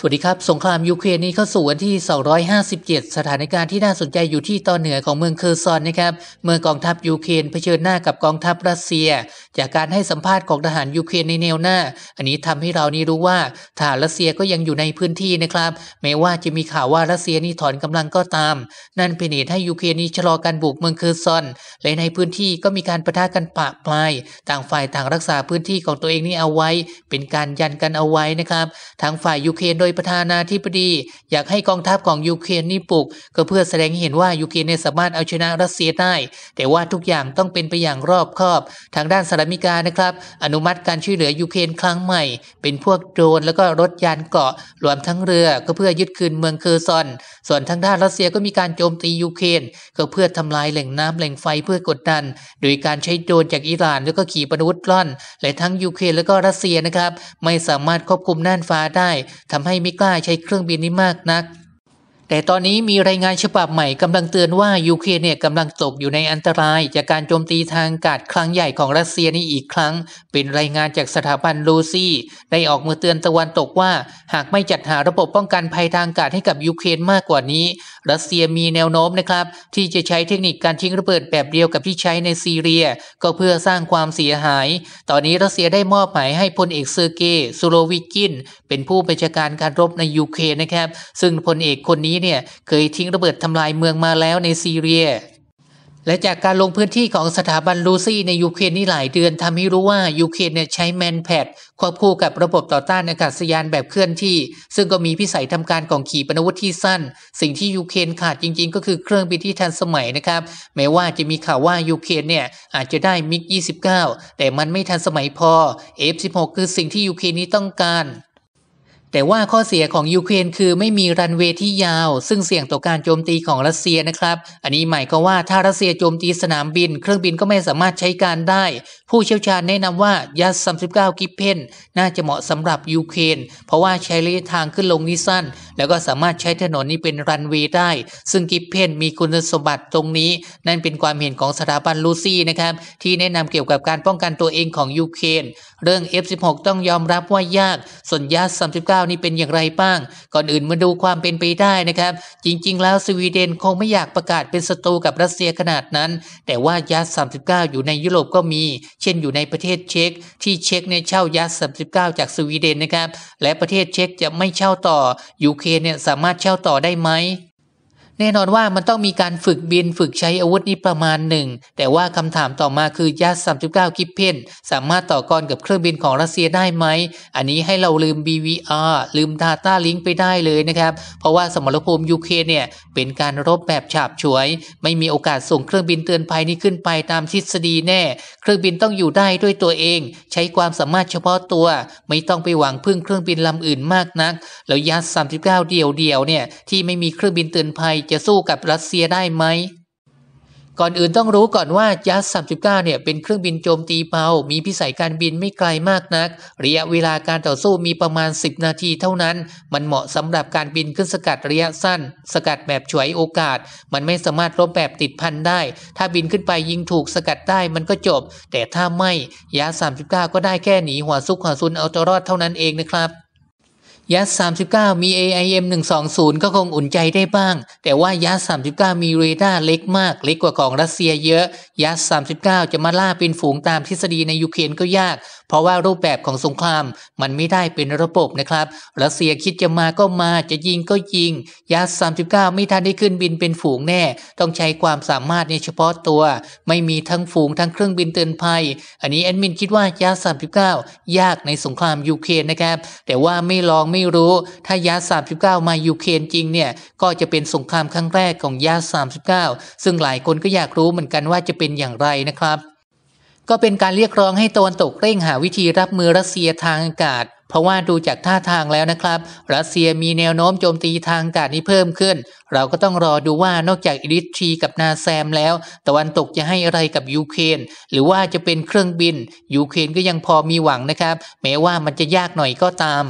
สวัสดีครับสงครามยูเครนนี้เข้าสู่วันที่ 257 สถานการณ์ที่น่าสนใจอยู่ที่ตอนเหนือของเมืองเคอร์ซอนนะครับ เมื่อกองทัพยูเครนเผชิญหน้ากับกองทัพรัสเซีย จากการให้สัมภาษณ์ของทหารยูเครนในแนวหน้า อันนี้ทำให้เรานี่รู้ว่าทหารรัสเซียก็ยังอยู่ในพื้นที่นะครับ แม้ว่าจะมีข่าวว่ารัสเซียนี่ถอนกำลังก็ตาม นั่นเป็นเหตุให้ยูเครนนี้ชะลอการบุกเมืองเคอร์ซอน และในพื้นที่ก็มีการประทะกันปะปลาย ต่างฝ่ายต่างรักษาพื้นที่ของตัวเองนี่เอาไว้ เป็นการยันกันเอาไว้นะครับทางฝ่ายยูเครนโดยยประธานาธิบดีอยากให้กองทัพของยูเครนนี่ปลุก ก็เพื่อแสดงเห็นว่ายูเครนสามารถเอาชนะรัสเซียได้ แต่ว่าทุกอย่างต้องเป็นไปอย่างรอบคอบ ทางด้านสหรัฐอเมริกานะครับอนุมัติการช่วยเหลือยูเครนครั้งใหม่เป็นพวกโดรนแล้วก็รถยานเกาะรวมทั้งเรือก็เพื่อยึดคืนเมืองเคอร์ซอนส่วนทางด้านรัสเซียก็มีการโจมตียูเครนก็เพื่อทำลายแหล่งน้ำแหล่งไฟเพื่อกดดัน โดยการใช้โดรนจากอิหร่าน แล้วก็ขี่ปนวุธล่อน และทั้งยูเครนแล้วก็รัสเซียนะครับ ไม่สามารถควบคุมน่านฟ้าได้ทำให้ไม่กล้าใช้เครื่องบินนี้มากนักแต่ตอนนี้มีรายงานฉบับใหม่กำลังเตือนว่ายูเครนเนี่ยกำลังตกอยู่ในอันตรายจากการโจมตีทางอากาศ ครั้งใหญ่ของรัสเซียนี่อีกครั้ง เป็นรายงานจากสถาบันลูซี่ได้ออกมาเตือนตะวันตกว่าหากไม่จัดหาระบบป้องกันภัยทางอากาศให้กับยูเครนมากกว่านี้ รัสเซียมีแนวโน้มนะครับที่จะใช้เทคนิคการทิ้งระเบิดแบบเดียวกับที่ใช้ในซีเรีย ก็เพื่อสร้างความเสียหาย ตอนนี้รัสเซียได้มอบหมายให้พลเอกเซอร์เกย์ซูโรวิกิน เป็นผู้บัญชาการการรบในยูเครนนะครับซึ่งพลเอกคนนี้เนี่ยเคยทิ้งระเบิดทำลายเมืองมาแล้วในซีเรีย และจากการลงพื้นที่ของสถาบันลูซี่ในยูเครนนี่หลายเดือนทำให้รู้ว่ายูเครนเนี่ยใช้แมนแพดควบคู่กับระบบต่อต้านอากาศยานแบบเคลื่อนที่ ซึ่งก็มีพิสัยทำการของขีปนาวุธที่สั้น สิ่งที่ยูเครนขาดจริงๆ ก็คือเครื่องบินที่ทันสมัยนะครับ แม้ว่าจะมีข่าวว่ายูเครนเนี่ยอาจจะได้มิก29 แต่มันไม่ทันสมัยพอ F16 คือสิ่งที่ยูเครนนี้ต้องการแต่ว่าข้อเสียของยูเครนคือไม่มีรันเวย์ที่ยาว ซึ่งเสี่ยงต่อการโจมตีของรัสเซียนะครับ อันนี้หมายก็ว่าถ้ารัสเซียโจมตีสนามบิน เครื่องบินก็ไม่สามารถใช้การได้ ผู้เชี่ยวชาญแนะนำว่ายาสิบเก้ากิปเพนน่าจะเหมาะสำหรับยูเครนเพราะว่าใช้ระยะทางขึ้นลงนี่สั้น แล้วก็สามารถใช้ถนนนี้เป็นรันเวย์ได้ ซึ่งกิปเพนมีคุณสมบัติตรงนี้ นั่นเป็นความเห็นของสถาบันลูซี่นะครับที่แนะนำเกี่ยวกับการป้องกันตัวเองของยูเครนเรื่อง F16 ต้องยอมรับว่ายากส่วนยาส้าานี่เป็นอย่างไรบ้างก่อนอื่นมาดูความเป็นไปได้นะครับ จริงๆแล้วสวีเดนคงไม่อยากประกาศเป็นศัตรูกับรัสเซียขนาดนั้น แต่ว่ายาส39 อยู่ในยุโรปก็มี เช่นอยู่ในประเทศเช็กที่เช็กเนี่ยเช่ายาส39 จากสวีเดนนะครับ และประเทศเช็กจะไม่เช่าต่อยูเครนเนี่ยสามารถเช่าต่อได้ไหมแน่นอนว่ามันต้องมีการฝึกบินฝึกใช้อาวุธนี้ประมาณหนึ่ง แต่ว่าคำถามต่อมาคือยัสส3เกิปเพนสามารถต่อกรกับเครื่องบินของรัสเซียได้ไหม อันนี้ให้เราลืม BVR ลืม Data Link ไปได้เลยนะครับ เพราะว่าสมรภูมิยูเคเนี่ยเป็นการรบแบบฉาบฉวย ไม่มีโอกาสส่งเครื่องบินเตือนภัยนี้ขึ้นไปตามทฤษฎีแน่ เครื่องบินต้องอยู่ได้ด้วยตัวเอง ใช้ความสามารถเฉพาะตัว ไม่ต้องไปหวังพึ่งเครื่องบินลำอื่นมากนักแล้วยัสสามิบเก้าเดียวเดียวเนี่ยที่ไม่มีเครื่องบินเตือนภัยจะสู้กับรัสเซียได้ไหม ก่อนอื่นต้องรู้ก่อนว่าจัสิบเนี่ยเป็นเครื่องบินโจมตีเบา มีพิสัยการบินไม่ไกลมากนัก ระยะเวลาการต่อสู้มีประมาณ 10 นาทีเท่านั้น มันเหมาะสำหรับการบินขึ้นสกัดระยะสั้น สกัดแบบฉวยโอกาส มันไม่สามารถรบแบบติดพันได้ ถ้าบินขึ้นไปยิงถูกสกัดได้มันก็จบ แต่ถ้าไม่ยา้าก็ได้แค่หนีหัวซุกหัวซุนเอาตัวรอดเท่านั้นเองนะครับยัส39 มี AIM 120 ก็คงอุ่นใจได้บ้าง แต่ว่ายัส39 มีเรดาร์เล็กมาก เล็กกว่าของรัสเซียเยอะยัส39 จะมาล่าเป็นฝูงตามทฤษฎีในยูเครนก็ยาก เพราะว่ารูปแบบของสงครามมันไม่ได้เป็นระบบนะครับ รัสเซียคิดจะมาก็มาจะยิงก็ยิงยัส39 ไม่ทันได้ขึ้นบินเป็นฝูงแน่ ต้องใช้ความสามารถในเฉพาะตัว ไม่มีทั้งฝูงทั้งเครื่องบินเตือนภัย อันนี้แอดมินคิดว่ายัส39 ยากในสงครามยูเครนนะครับ แต่ว่าไม่ลองไม่ไม่รู้ถ้ายา 39 มายูเครนจริงเนี่ยก็จะเป็นสงครามครั้งแรกของยา 39 ซึ่งหลายคนก็อยากรู้เหมือนกันว่าจะเป็นอย่างไรนะครับ ก็เป็นการเรียกร้องให้ตะวันตกเร่งหาวิธีรับมือ รัสเซียทางอากาศ เพราะว่าดูจากท่าทางแล้วนะครับ รัสเซียมีแนวโน้มโจมตีทางอากาศนี้เพิ่มขึ้น เราก็ต้องรอดูว่านอกจากอิริทรีกับนาแซมแล้วตะวันตกจะให้อะไรกับยูเครนหรือว่าจะเป็นเครื่องบินยูเครนก็ยังพอมีหวังนะครับ แม้ว่ามันจะยากหน่อยก็ตาม